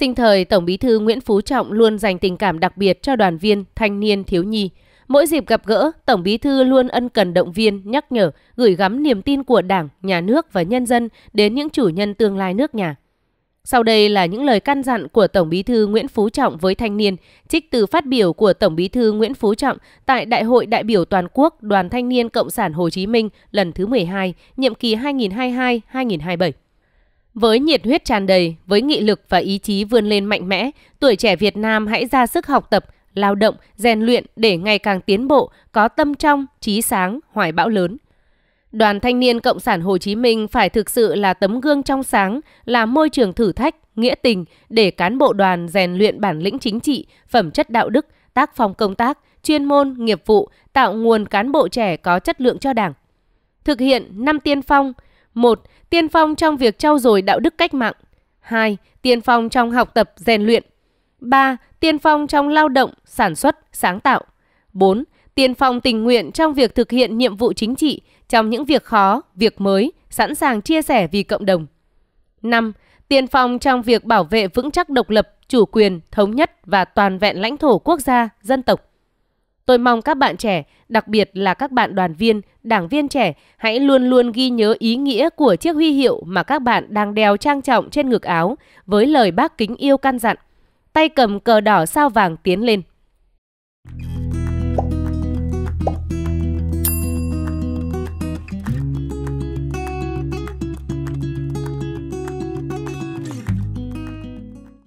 Sinh thời, Tổng bí thư Nguyễn Phú Trọng luôn dành tình cảm đặc biệt cho đoàn viên, thanh niên, thiếu nhi. Mỗi dịp gặp gỡ, Tổng bí thư luôn ân cần động viên, nhắc nhở, gửi gắm niềm tin của Đảng, Nhà nước và nhân dân đến những chủ nhân tương lai nước nhà. Sau đây là những lời căn dặn của Tổng bí thư Nguyễn Phú Trọng với thanh niên, trích từ phát biểu của Tổng bí thư Nguyễn Phú Trọng tại Đại hội đại biểu toàn quốc Đoàn Thanh niên Cộng sản Hồ Chí Minh lần thứ 12, nhiệm kỳ 2022-2027. Với nhiệt huyết tràn đầy, với nghị lực và ý chí vươn lên mạnh mẽ, tuổi trẻ Việt Nam hãy ra sức học tập, lao động, rèn luyện để ngày càng tiến bộ, có tâm trong, trí sáng, hoài bão lớn. Đoàn Thanh niên Cộng sản Hồ Chí Minh phải thực sự là tấm gương trong sáng, là môi trường thử thách, nghĩa tình để cán bộ đoàn rèn luyện bản lĩnh chính trị, phẩm chất đạo đức, tác phong công tác, chuyên môn, nghiệp vụ, tạo nguồn cán bộ trẻ có chất lượng cho Đảng. Thực hiện năm tiên phong – 1. Tiên phong trong việc trau dồi đạo đức cách mạng. 2. Tiên phong trong học tập rèn luyện. 3. Tiên phong trong lao động, sản xuất, sáng tạo. 4. Tiên phong tình nguyện trong việc thực hiện nhiệm vụ chính trị, trong những việc khó, việc mới, sẵn sàng chia sẻ vì cộng đồng. 5. Tiên phong trong việc bảo vệ vững chắc độc lập, chủ quyền, thống nhất và toàn vẹn lãnh thổ quốc gia, dân tộc. Tôi mong các bạn trẻ, đặc biệt là các bạn đoàn viên, đảng viên trẻ hãy luôn luôn ghi nhớ ý nghĩa của chiếc huy hiệu mà các bạn đang đeo trang trọng trên ngực áo với lời bác kính yêu căn dặn. Tay cầm cờ đỏ sao vàng tiến lên.